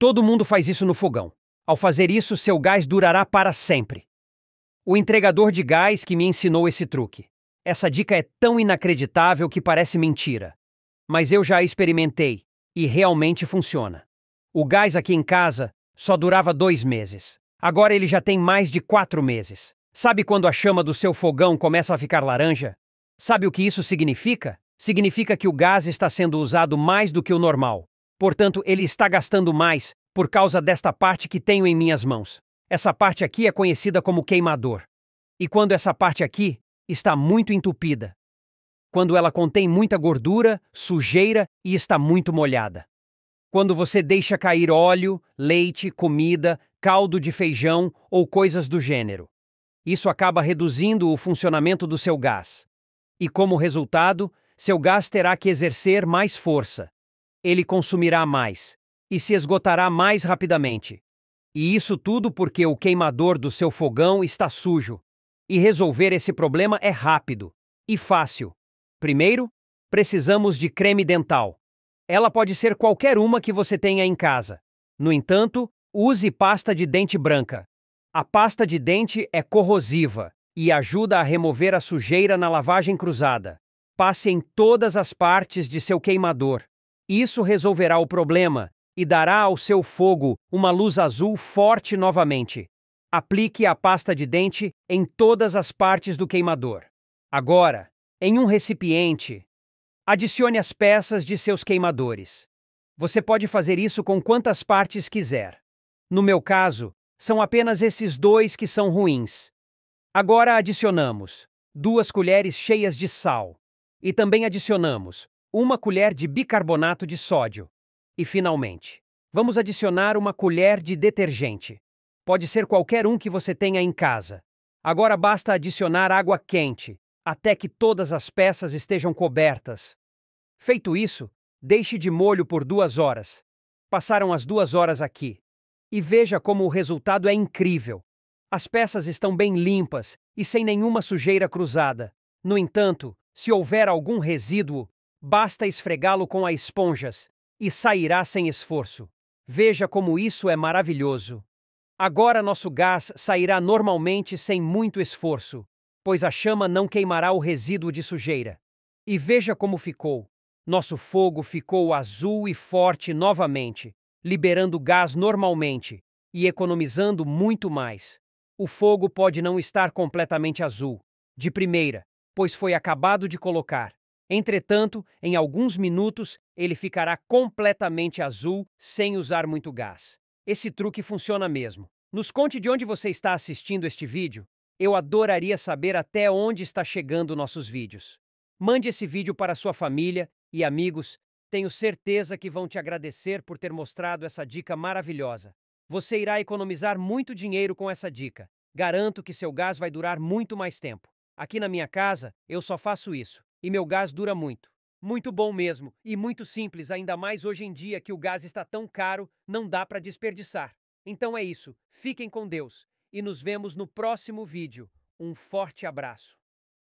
Todo mundo faz isso no fogão. Ao fazer isso, seu gás durará para sempre. O entregador de gás que me ensinou esse truque. Essa dica é tão inacreditável que parece mentira. Mas eu já experimentei e realmente funciona. O gás aqui em casa só durava dois meses. Agora ele já tem mais de quatro meses. Sabe quando a chama do seu fogão começa a ficar laranja? Sabe o que isso significa? Significa que o gás está sendo usado mais do que o normal. Portanto, ele está gastando mais por causa desta parte que tenho em minhas mãos. Essa parte aqui é conhecida como queimador. E quando essa parte aqui está muito entupida, quando ela contém muita gordura, sujeira e está muito molhada. Quando você deixa cair óleo, leite, comida, caldo de feijão ou coisas do gênero. Isso acaba reduzindo o funcionamento do seu gás. E como resultado, seu gás terá que exercer mais força, ele consumirá mais e se esgotará mais rapidamente. E isso tudo porque o queimador do seu fogão está sujo. E resolver esse problema é rápido e fácil. Primeiro, precisamos de creme dental. Ela pode ser qualquer uma que você tenha em casa. No entanto, use pasta de dente branca. A pasta de dente é corrosiva e ajuda a remover a sujeira na lavagem cruzada. Passe em todas as partes de seu queimador. Isso resolverá o problema e dará ao seu fogo uma luz azul forte novamente. Aplique a pasta de dente em todas as partes do queimador. Agora, em um recipiente, adicione as peças de seus queimadores. Você pode fazer isso com quantas partes quiser. No meu caso, são apenas esses dois que são ruins. Agora adicionamos duas colheres cheias de sal. E também adicionamos uma colher de bicarbonato de sódio. E, finalmente, vamos adicionar uma colher de detergente. Pode ser qualquer um que você tenha em casa. Agora basta adicionar água quente, até que todas as peças estejam cobertas. Feito isso, deixe de molho por duas horas. Passaram as duas horas aqui. E veja como o resultado é incrível. As peças estão bem limpas e sem nenhuma sujeira cruzada. No entanto, se houver algum resíduo, Basta esfregá-lo com as esponjas e sairá sem esforço. Veja como isso é maravilhoso. Agora nosso gás sairá normalmente sem muito esforço, pois a chama não queimará o resíduo de sujeira. E veja como ficou. Nosso fogo ficou azul e forte novamente, liberando gás normalmente e economizando muito mais. O fogo pode não estar completamente azul, de primeira, pois foi acabado de colocar. Entretanto, em alguns minutos, ele ficará completamente azul sem usar muito gás. Esse truque funciona mesmo. Nos conte de onde você está assistindo este vídeo. Eu adoraria saber até onde está chegando nossos vídeos. Mande esse vídeo para sua família e amigos. Tenho certeza que vão te agradecer por ter mostrado essa dica maravilhosa. Você irá economizar muito dinheiro com essa dica. Garanto que seu gás vai durar muito mais tempo. Aqui na minha casa, eu só faço isso. E meu gás dura muito. Muito bom mesmo, e muito simples, ainda mais hoje em dia que o gás está tão caro, não dá para desperdiçar. Então é isso, fiquem com Deus e nos vemos no próximo vídeo. Um forte abraço.